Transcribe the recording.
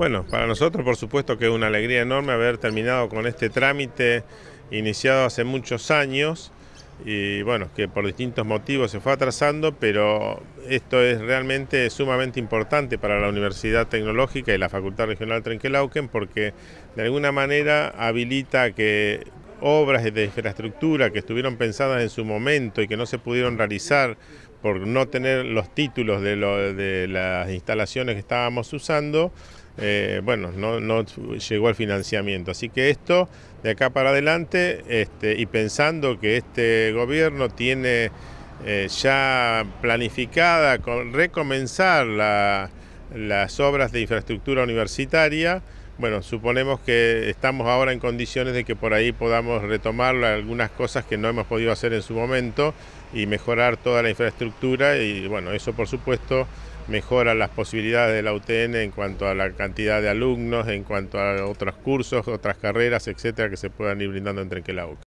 Bueno, para nosotros por supuesto que es una alegría enorme haber terminado con este trámite iniciado hace muchos años y bueno, que por distintos motivos se fue atrasando, pero esto es realmente sumamente importante para la Universidad Tecnológica y la Facultad Regional Trenquelauquen porque de alguna manera habilita que obras de infraestructura que estuvieron pensadas en su momento y que no se pudieron realizar por no tener los títulos de, las instalaciones que estábamos usando, eh, bueno, no, llegó al financiamiento. Así que esto, de acá para adelante, este, y pensando que este gobierno tiene eh, ya planificada con recomenzar las obras de infraestructura universitaria, bueno, suponemos que estamos ahora en condiciones de que por ahí podamos retomar algunas cosas que no hemos podido hacer en su momento y mejorar toda la infraestructura y bueno, eso por supuesto mejora las posibilidades de la UTN en cuanto a la cantidad de alumnos, en cuanto a otros cursos, otras carreras, etcétera, que se puedan ir brindando entre en UCA.